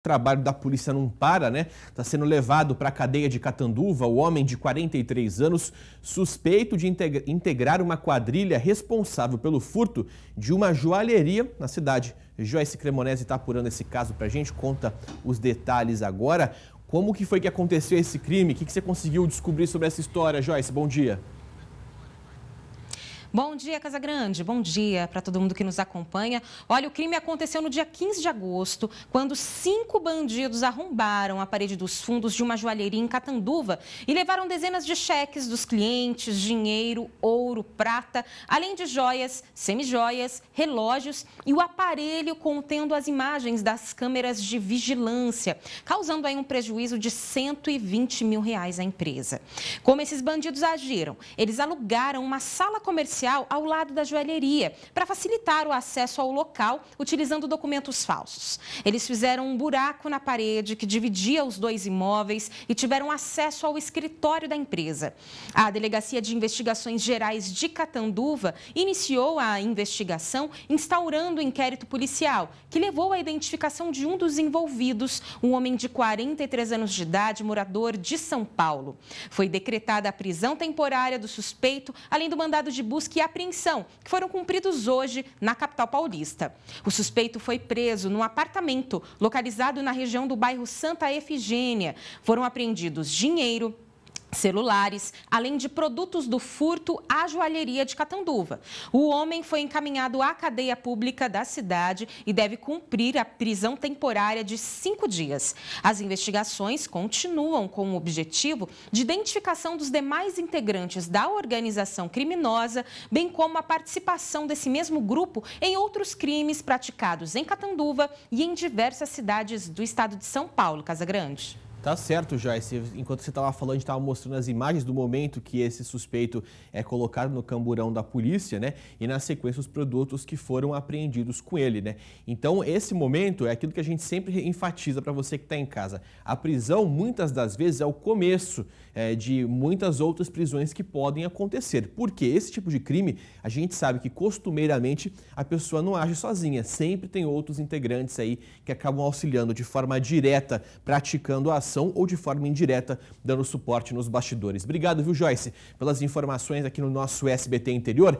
O trabalho da polícia não para, né? Está sendo levado para a cadeia de Catanduva o homem de 43 anos, suspeito de integrar uma quadrilha responsável pelo furto de uma joalheria na cidade. Joyce Cremonese está apurando esse caso para a gente, conta os detalhes agora. Como que foi que aconteceu esse crime? O que, que você conseguiu descobrir sobre essa história, Joyce? Bom dia. Bom dia, Casa Grande. Bom dia para todo mundo que nos acompanha. Olha, o crime aconteceu no dia 15 de agosto, quando cinco bandidos arrombaram a parede dos fundos de uma joalheria em Catanduva e levaram dezenas de cheques dos clientes, dinheiro, ouro, prata, além de joias, semijoias, relógios e o aparelho contendo as imagens das câmeras de vigilância, causando aí um prejuízo de 120 mil reais à empresa. Como esses bandidos agiram? Eles alugaram uma sala comercial comercial ao lado da joalheria, para facilitar o acesso ao local utilizando documentos falsos. Eles fizeram um buraco na parede que dividia os dois imóveis e tiveram acesso ao escritório da empresa. A Delegacia de Investigações Gerais de Catanduva iniciou a investigação instaurando o inquérito policial, que levou à identificação de um dos envolvidos, um homem de 43 anos de idade, morador de São Paulo. Foi decretada a prisão temporária do suspeito, além do mandado de busca busca e apreensão, que foram cumpridos hoje na capital paulista. O suspeito foi preso num apartamento localizado na região do bairro Santa Efigênia. Foram apreendidos dinheiro, celulares, além de produtos do furto à joalheria de Catanduva. O homem foi encaminhado à cadeia pública da cidade e deve cumprir a prisão temporária de cinco dias. As investigações continuam com o objetivo de identificação dos demais integrantes da organização criminosa, bem como a participação desse mesmo grupo em outros crimes praticados em Catanduva e em diversas cidades do estado de São Paulo, Casa Grande. Tá certo, Joyce. Enquanto você estava falando, a gente estava mostrando as imagens do momento que esse suspeito é colocado no camburão da polícia, né? E na sequência, os produtos que foram apreendidos com ele, né? Então, esse momento é aquilo que a gente sempre enfatiza para você que está em casa. A prisão, muitas das vezes, é o começo é, de muitas outras prisões que podem acontecer. Porque esse tipo de crime, a gente sabe que costumeiramente a pessoa não age sozinha. Sempre tem outros integrantes aí que acabam auxiliando de forma direta, praticando a ação ou de forma indireta, dando suporte nos bastidores. Obrigado, viu, Joyce, pelas informações aqui no nosso SBT Interior.